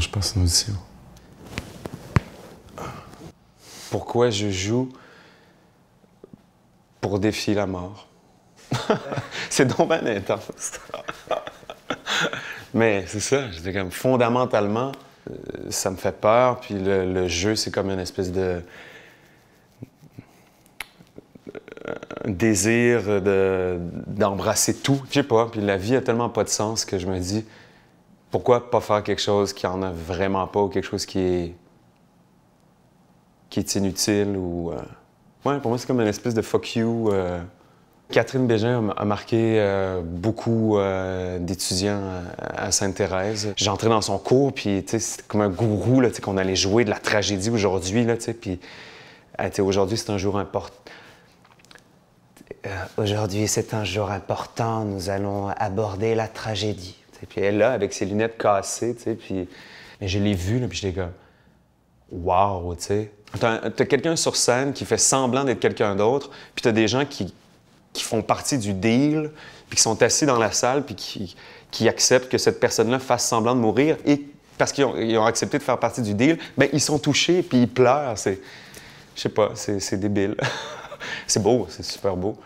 je passe une audition. Pourquoi je joue pour défier la mort? c'est donc intense. Mais c'est ça, j'étais comme fondamentalement, euh, ça me fait peur, puis le, jeu, c'est comme une espèce de. Euh, un désir d'embrasser tout, je sais pas. Puis la vie a tellement pas de sens que je me dis, pourquoi pas faire quelque chose qui en a vraiment pas ou quelque chose qui est qui est inutile ou euh, ouais pour moi c'est comme une espèce de fuck you. Euh. Catherine Bégin a marqué euh, beaucoup d'étudiants à Sainte-Thérèse. J'entrais dans son cours, puis c'était comme un gourou qu'on allait jouer de la tragédie aujourd'hui. Puis aujourd'hui, c'est un jour important. aujourd'hui, c'est un jour important. Nous allons aborder la tragédie. Puis elle, là, avec ses lunettes cassées, tu sais, puis... Mais je l'ai vue, là, puis j'étais comme... Wow, tu sais. T'as quelqu'un sur scène qui fait semblant d'être quelqu'un d'autre, puis t'as des gens qui, font partie du deal, puis qui sont assis dans la salle, puis qui, acceptent que cette personne-là fasse semblant de mourir, et parce qu'ils ont, accepté de faire partie du deal, ben ils sont touchés, puis ils pleurent. C'est, je sais pas, c'est, débile. c'est beau, c'est super beau.